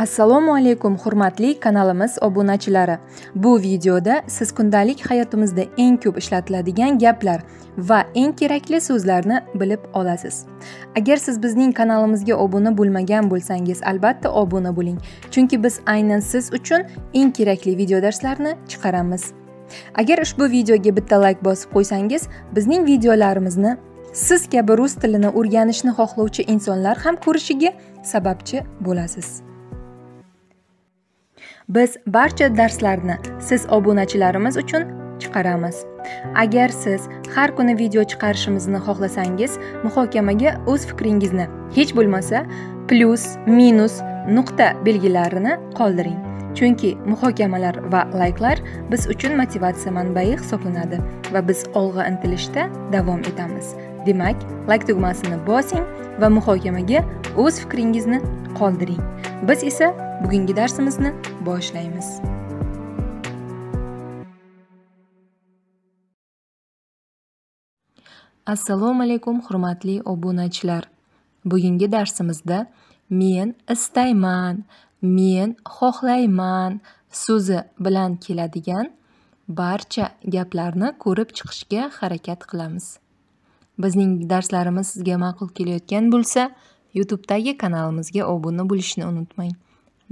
assalomu alaykum hurmatli kanalimiz obunachilari bu videoda siz kundalik hayotimizda eng ko'p ishlatiladigan gaplar va eng kerakli so'zlarni bilib olasiz agar siz bizning kanalimizga obuna bo'lmagan bo'lsangiz albatta obuna bo'ling chunki biz aynan siz uchun eng kerakli video darslarni chiqaramiz agar ushbu videoga bitta layk like bosib qo'ysangiz bizning videolarimizni siz kabi rus tilini o'rganishni xohlovchi insonlar ham ko'rishiga sababchi bo'lasiz biz barcha darslarni siz obunachilarimiz uchun chiqaramiz agar siz har kuni video chiqarishimizni xohlasangiz muhokamaga o'z fikringizni hech bo'lmasa plyus minus nuqta belgilarini qoldiring chunki muhokamalar va layklar biz uchun motivatsiya manbai hisoblanadi va biz olg'a intilishda davom etamiz demak layk tugmasini bosing va muhokamaga o'z fikringizni qoldiring biz esa bugungi darsimizni boshlaymiz assalomu alaykum hurmatli obunachilar bugungi darsimizda men istayman men xohlayman so'zi bilan keladigan barcha gaplarni ko'rib chiqishga harakat qilamiz bizning darslarimiz sizga ma'qul kelayotgan bo'lsa youtubedagi kanalimizga obuna bo'lishni unutmang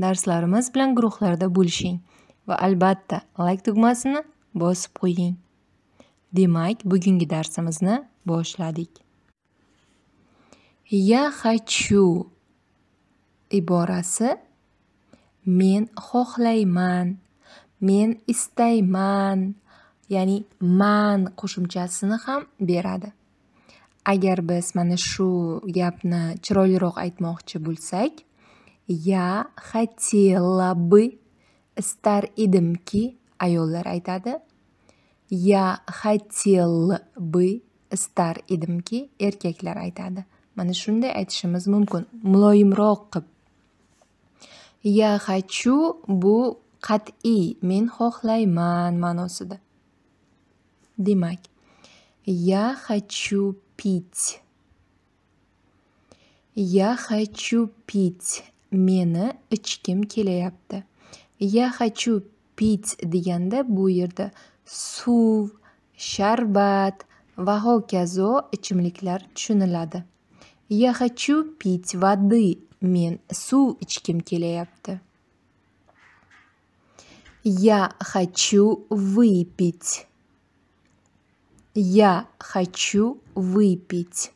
darslarimiz bilan guruhlarda bo'lishing va albatta layk tugmasini bosib qo'ying demak bugungi darsimizni boshladik я хочу iborasi men xohlayman men istayman ya'ni man qo'shimchasini ham beradi agar biz mana shu gapni chiroyliroq aytmoqchi bo'lsak я хотела бы istar edimki ayollar aytadi я хотел бы istar edimki erkaklar aytadi mana shunday aytishimiz mumkin muloyimroq qilib ya хочу bu qat'iy men xohlayman ma'nosida demak я хочу пить. Я хочу пить. Мені ичким келеяпті. Я хочу пить дегенде буйырды. Сув, шарбат, вахо кязо ічимліклер чунылады. Я хочу пить воды. Мен су ичким келеяпті. Я хочу выпить. Я хочу выпить.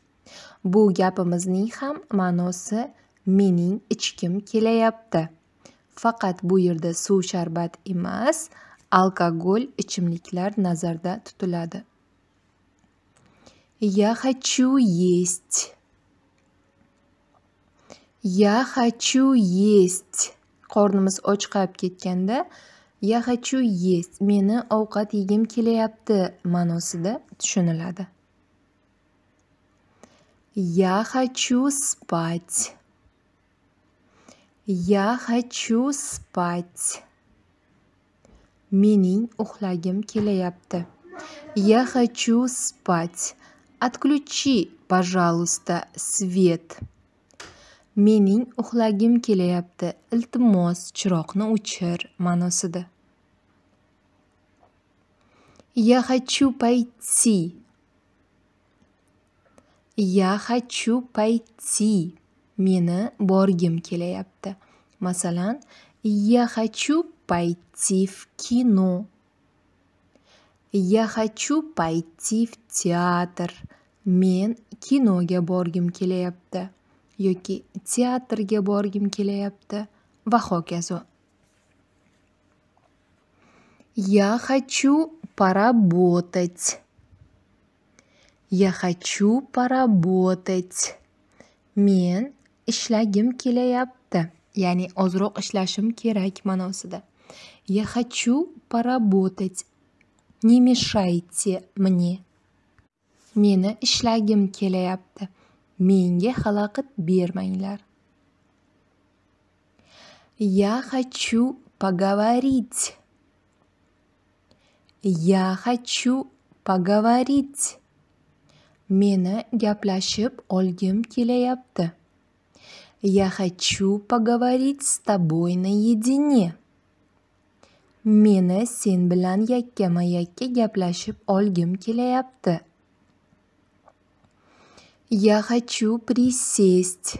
Bu gapimizning ham ma'nosi mening ichkim kelayapti. Faqat bu yerda suv sharbat emas, alkogol ichimliklar nazarda tutiladi. Я хочу есть. Я хочу есть. Qornimiz och qolib ketganda я хочу есть мені ovqat yegim kelyapti ma'nosida tushuniladi я хочу спать я хочу спать mening uxlagim kelyapti я хочу спать отключи пожалуйста свет mening uxlagim kelyapti iltimos chiroqni o'chir ma'nosida Я хочу пойти. Я хочу пойти. Мина боргим келяпті. Масалан, я хочу пойти в кино. Я хочу пойти в театр. Мен kinoga borgim kelyapti yoki teatrga боргим kelyapti va hokazo. Я хочу поработать. Я хочу поработать. Мен ишлагим келяпта. Яни озрок ишлашим керак маносида. Я хочу поработать. Не мешайте мне. Мені ишлагим келяпта. Менге халақыт бермайлар. Я хочу поговорить. Я хочу поговорить. Мені гәпләшеп олгим киләяпты. Я хочу поговорить с тобой наедине. Мені син белән яккәмә-яккә гәпләшеп олгим киләяпты. Я хочу присесть.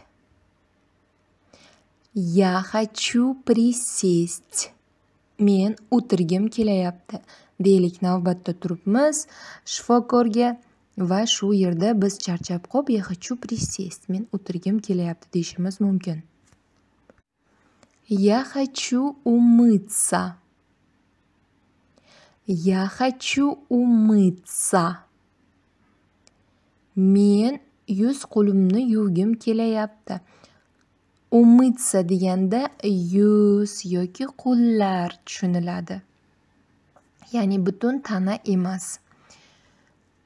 Я хочу присесть. Мен утргем киләяпты. deylik navbatda turibmiz shifokorga va shu yerda biz charchab qolib я хочу присесть men o'tirgim kelyapti deyishimiz mumkin я хочу умыться я хочу умыться men yuz qo'limni yuvgim kelyapti umitsa deganda yuz yoki qo'llar tushuniladi ya'ni butun tana emas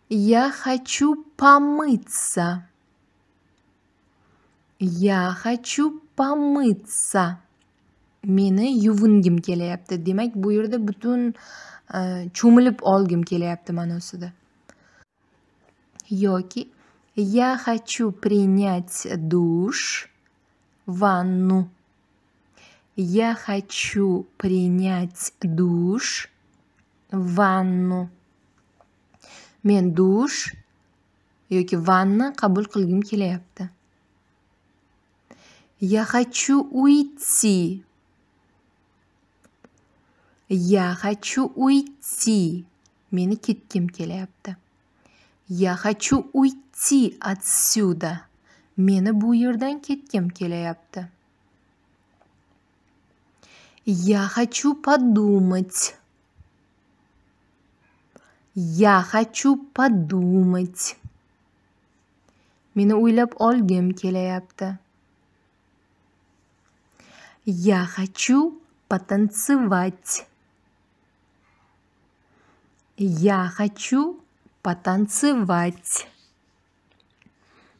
я хочу помыться я хочу помыться meni yuvingim kelyapti demak bu yerda butun cho'milib olgim kelyapti ma'nosida yoki я хочу принять душ ванну я хочу принять душ ванну мен душ yoki ванна qabul qilgim kelyapti я хочу уйти я хочу уйти meni ketgim kelyapti я хочу уйти отсюда meni bu yerdan ketgim kelyapti я хочу подумать Я хочу подумать. Мені ойлап олгим келяпті. Я хочу потанцевать. Я хочу потанцевать.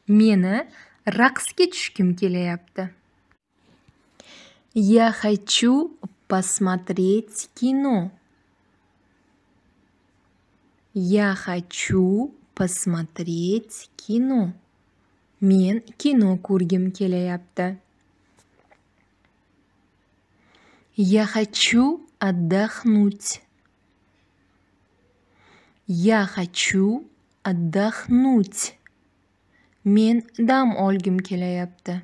Мені рақске түшкім келяпті. Я хочу посмотреть кино. Я хочу посмотреть кино. Мен кино Кургим келяпты. Я хочу отдохнуть. Я хочу отдохнуть. Мен дам Ольгим келяпты.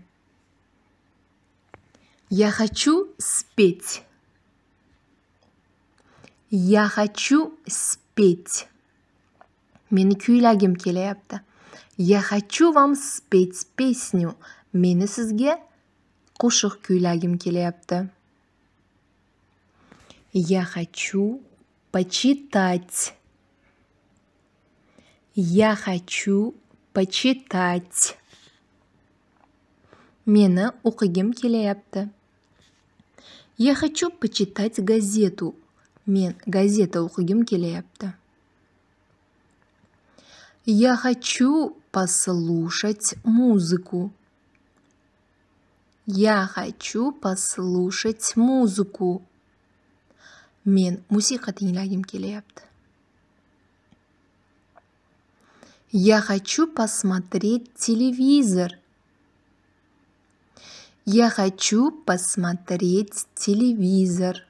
Я хочу спеть. Я хочу спеть meni kuylagim kelyapti я хочу вам спеть песню meni sizga qo'shiq kuylagim kelyapti я хочу почитать я хочу почитать meni o'qigim kelyapti я хочу почитать газету men gazeta o'qigim kelyapti я хочу послушать музыку. Я хочу послушать музыку. Мен музыка тыңдагым келет. Я хочу посмотреть телевизор. Я хочу посмотреть телевизор.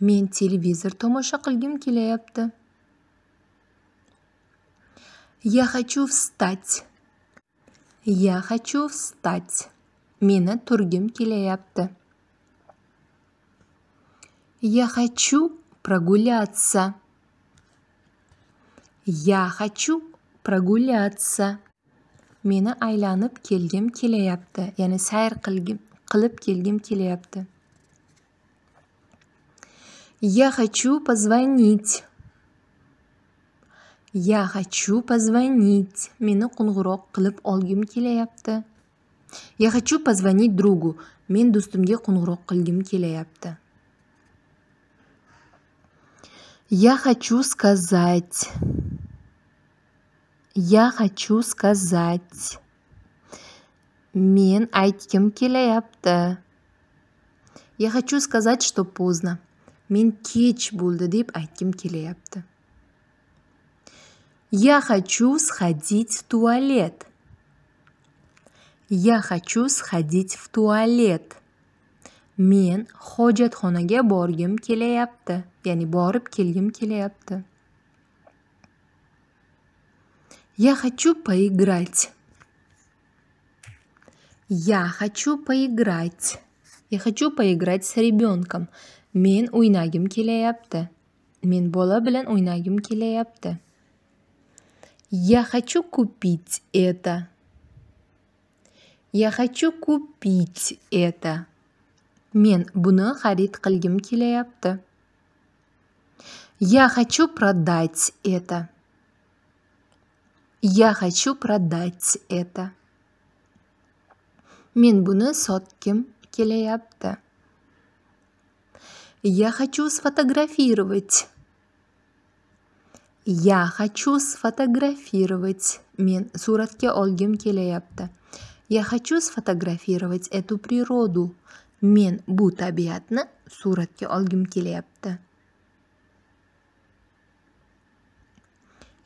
Мен телевизор тамаша кылгым келет. Я хочу встать. Я хочу встать. Мені тургім келеяпты. Я хочу прогуляться. Я хочу прогуляться. Мені айланып келгім келеяпты. Яғни сайр қылып келгім келеяпты. Я хочу позвонить я хочу позвонить meni qo'ng'iroq qilib olgim kelyapti я хочу позвонить другу men do'stimga qo'ng'iroq qilgim kelyapti я хочу сказать я хочу сказать men aytgim kelyapti я хочу сказать что поздно men kech bo'ldi deb aytgim kelyapti я хочу сходить в туалет. Я хочу сходить в туалет. Men hojatxonaga borgim kelyapti, ya'ni borib kelgim kelyapti. Я хочу поиграть. Я хочу поиграть. Я хочу поиграть с ребенком. Мен o'ynagim kelyapti. Men bola bilan o'ynagim kelyapti. Я хочу купить это. Я хочу купить это. Мен буны харит кылгим келяпты. Я хочу продать это. Я хочу продать это. Мен буны сотким келяпты. Я хочу сфотографировать я хочу сфотографировать men suratga olgim kelyapti я хочу сфотографировать эту природу men bu tabiatni суратке Ольгим kelyapti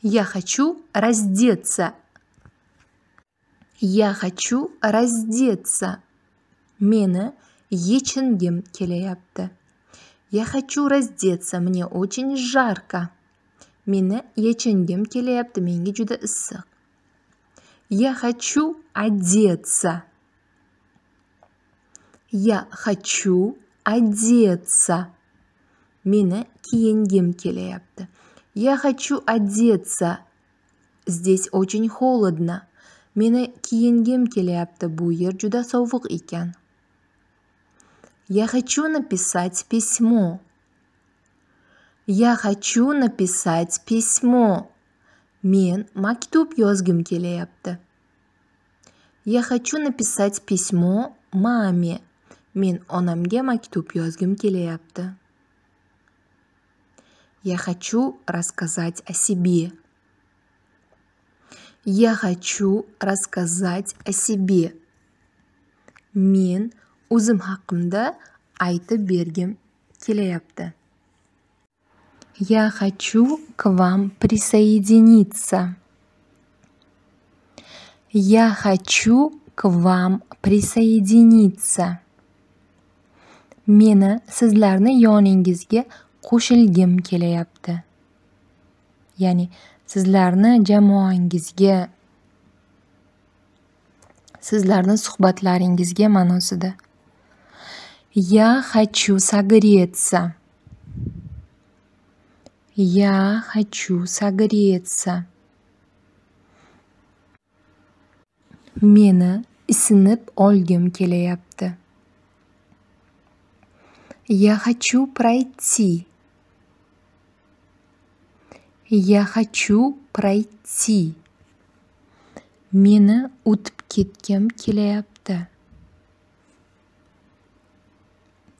я хочу раздеться я хочу раздеться мені Еченгем келеяпты я хочу раздеться мне очень жарко meni yechingim kelyapti menga juda issiq я хочу одеться я хочу одеться meni kiyingim kelyapti я хочу одеться здесь очень холодно meni kiyingim kelyapti bu yer juda sovuq ekan я хочу написать письмо Я хочу написать письмо. Мен мактуб ёзгим келеапты. Я хочу написать письмо маме. Мен онамге мактуб ёзгим келеапты. Я хочу рассказать о себе. Я хочу рассказать о себе. Мен узым хакымда айты бергим келеапты. Я хочу к вам присоединиться. Я хочу к вам присоединиться. Мені сізлерні яныңгізге қушылгім келе епті. Яни, сізлерні джамуангізге, сізлерні сұхбатларыңгізге манусыды. Я хочу согреться. Я хочу согреться. Мені исініп олгим келеяпті. Я хочу пройти. Я хочу пройти. Мені өтіп кеткем келеяпті.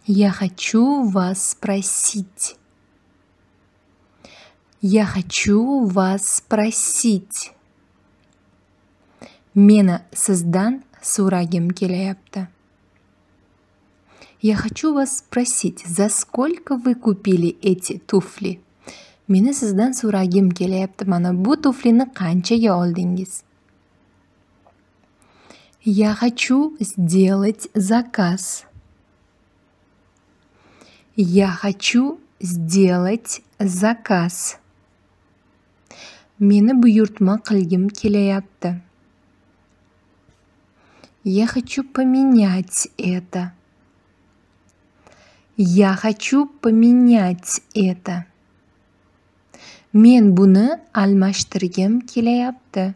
Я хочу вас спросить. Я хочу вас спросить. Мена создан сурагем келяпта. Я хочу вас спросить, за сколько вы купили эти туфли? Мені сіздан so'ragim kelyapti mana bu tuflini qanchaga oldingiz я хочу сделать заказ я хочу сделать заказ Meni buyurtma qilgim kelyapti. Я хочу поменять это. Я хочу поменять это. Мен буны almashtirgim kelyapti.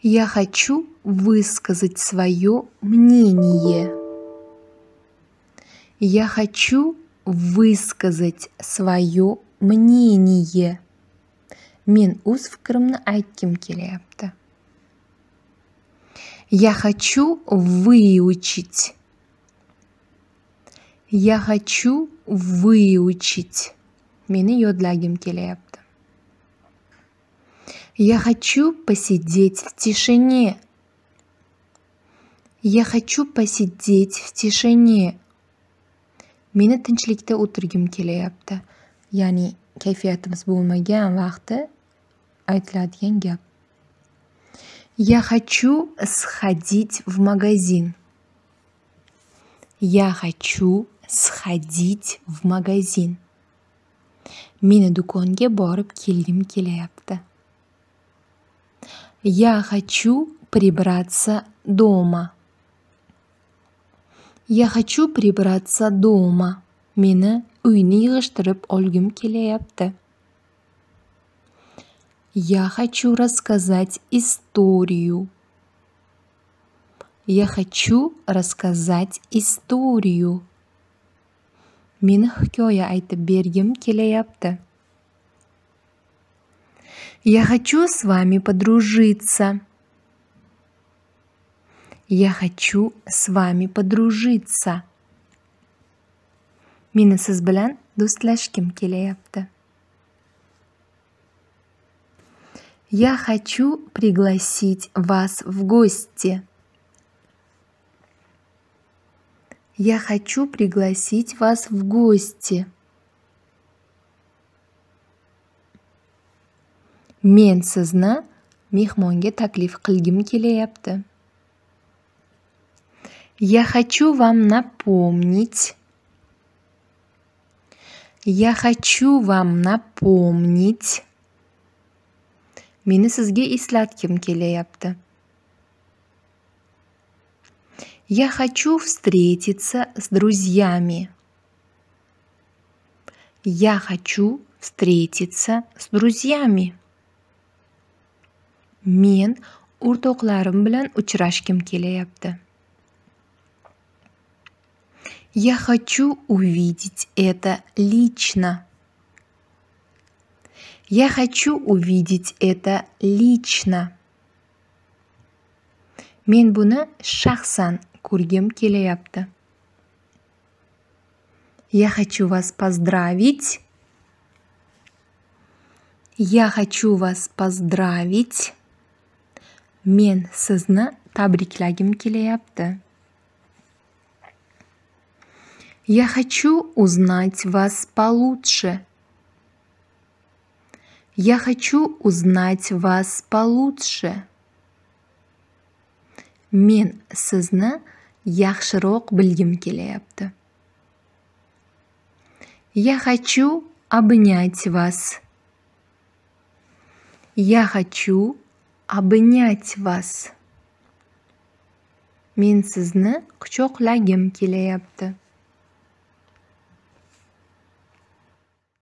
Я хочу высказать свое мнение. Я хочу высказать свое мнение men o'z fikrimni aytgim kelyapti я хочу выучить я хочу выучить meni yodlagim kelyapti я хочу посидеть в тишине. Я хочу посидеть в тишине. Мені тіншілікте отыргім келеяпты ya'ni kayfiyatimiz bo'lmagan vaqti aytiladigan gap я хочу сходить в магазин я хочу сходить в магазин meni do'konga borib kelgim kelyapti я хочу прибраться дома я хочу прибраться дома meni uyni yig'ishtirib olgim kelyapti я хочу рассказать историю я хочу рассказать историю men hikoya aytib bergim kelyapti я хочу с вами подружиться я хочу с вами подружиться meni siz bilan do'stlashgim kelyapti я хочу пригласить вас в гости я хочу пригласить вас в гости men sizni mehmonga taklif qilgim kelyapti я хочу вам напомнить я хочу вам напомнить meni sizga eslatgim kelyapti я хочу встретиться с друзьями я хочу встретиться с друзьями men o'rtoqlarim bilan uchrashgim kelyapti я хочу увидеть это лично. Я хочу увидеть это лично. Мен буны шахсан кургем келеяпты. Я хочу вас поздравить. Я хочу вас поздравить. Мен сізні табриклагим келеяпты. Я хочу узнать вас получше. Я хочу узнать вас получше. Мен сізні яхшырок білгім келепті. Я хочу обнять вас. Я хочу обнять вас. Мен сізні құчоқлагім келепті.